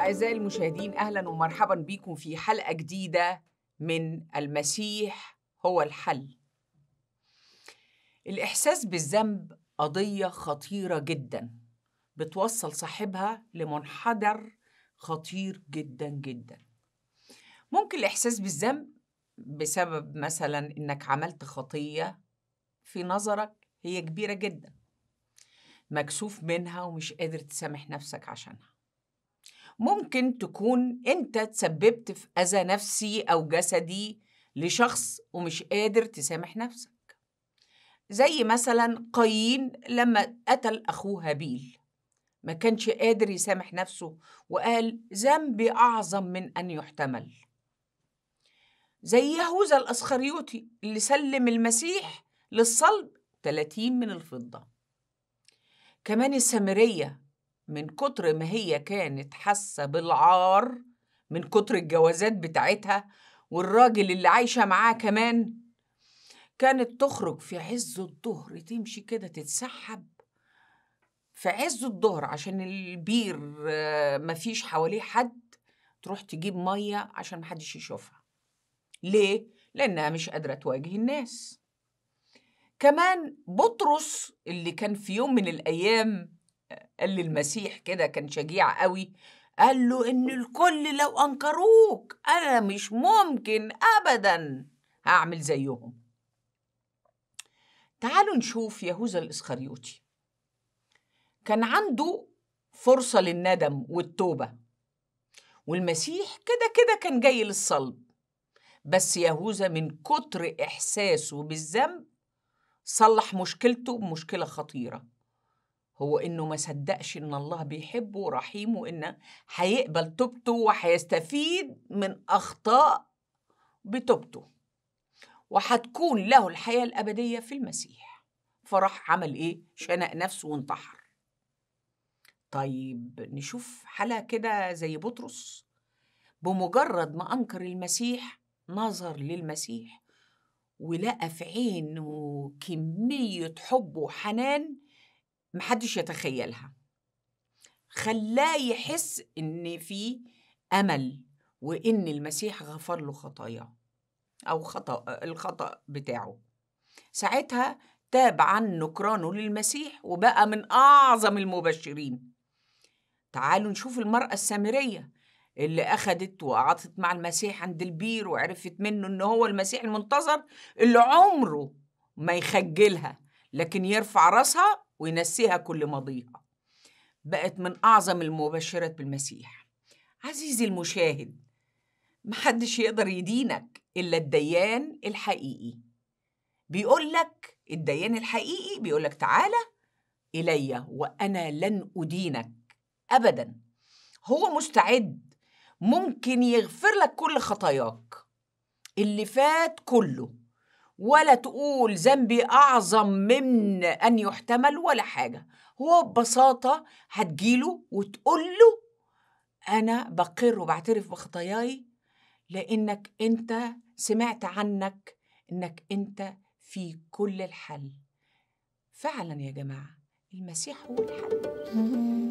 أعزائي المشاهدين أهلا ومرحبا بكم في حلقة جديدة من المسيح هو الحل. الإحساس بالذنب قضية خطيرة جدا بتوصل صاحبها لمنحدر خطير جدا جدا. ممكن الإحساس بالذنب بسبب مثلا إنك عملت خطية في نظرك هي كبيرة جدا مكسوف منها ومش قادر تسامح نفسك عشانها ممكن تكون انت تسببت في اذى نفسي او جسدي لشخص ومش قادر تسامح نفسك زي مثلا قايين لما قتل اخوه هابيل ما كانش قادر يسامح نفسه وقال ذنبي اعظم من ان يحتمل زي يهوذا الاسخريوطي اللي سلم المسيح للصلب 30 من الفضه كمان السامريه من كتر ما هي كانت حاسة بالعار من كتر الجوازات بتاعتها والراجل اللي عايشة معاه كمان كانت تخرج في عز الظهر تمشي كده تتسحب في عز الظهر عشان البير آه، مفيش حواليه حد تروح تجيب مية عشان محدش يشوفها ليه؟ لأنها مش قادرة تواجه الناس كمان بطرس اللي كان في يوم من الأيام قال للمسيح كده كان شجيع قوي قال له ان الكل لو انكروك انا مش ممكن ابدا هعمل زيهم تعالوا نشوف يهوذا الاسخريوطي كان عنده فرصه للندم والتوبه والمسيح كده كده كان جاي للصلب بس يهوذا من كتر احساسه بالذنب صلح مشكلته بمشكله خطيره هو انه ما صدقش ان الله بيحبه ورحيم وان هيقبل توبته وهيستفيد من اخطاء بتوبته وهتكون له الحياه الابديه في المسيح فراح عمل ايه شنق نفسه وانتحر طيب نشوف حاله كده زي بطرس بمجرد ما انكر المسيح نظر للمسيح ولقى في عينه كميه حب وحنان محدش يتخيلها خلاه يحس ان في امل وان المسيح غفر له خطاياه او خطا الخطا بتاعه ساعتها تاب عن نكرانه للمسيح وبقى من اعظم المبشرين تعالوا نشوف المراه السامريه اللي أخدت وقعدت مع المسيح عند البير وعرفت منه إن هو المسيح المنتظر اللي عمره ما يخجلها لكن يرفع راسها وينسيها كل ماضيها بقت من أعظم المبشرات بالمسيح عزيزي المشاهد محدش يقدر يدينك إلا الديان الحقيقي بيقول لك الديان الحقيقي بيقول لك تعالى إلي وأنا لن أدينك أبدا هو مستعد ممكن يغفر لك كل خطاياك اللي فات كله ولا تقول ذنبي أعظم من أن يحتمل ولا حاجة هو ببساطة هتجيله وتقول له أنا بقر وبعترف بخطاياي لأنك أنت سمعت عنك أنك أنت في كل الحل فعلا يا جماعة المسيح هو الحل